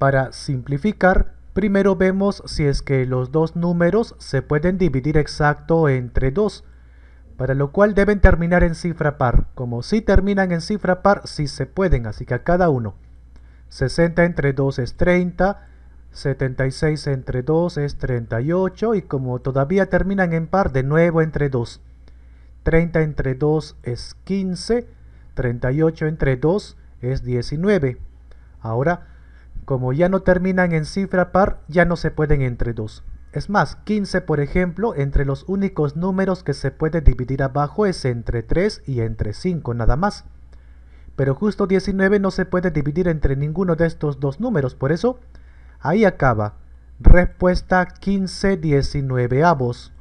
Para simplificar, primero vemos si es que los dos números se pueden dividir exacto entre 2, para lo cual deben terminar en cifra par, como si terminan en cifra par si se pueden, así que a cada uno. 60 entre 2 es 30, 76 entre 2 es 38 y como todavía terminan en par, de nuevo entre 2. 30 entre 2 es 15, 38 entre 2 es 19. Ahora, como ya no terminan en cifra par, ya no se pueden entre dos. Es más, 15 por ejemplo, entre los únicos números que se puede dividir abajo es entre 3 y entre 5 nada más. Pero justo 19 no se puede dividir entre ninguno de estos dos números, por eso ahí acaba. Respuesta 15 19 avos.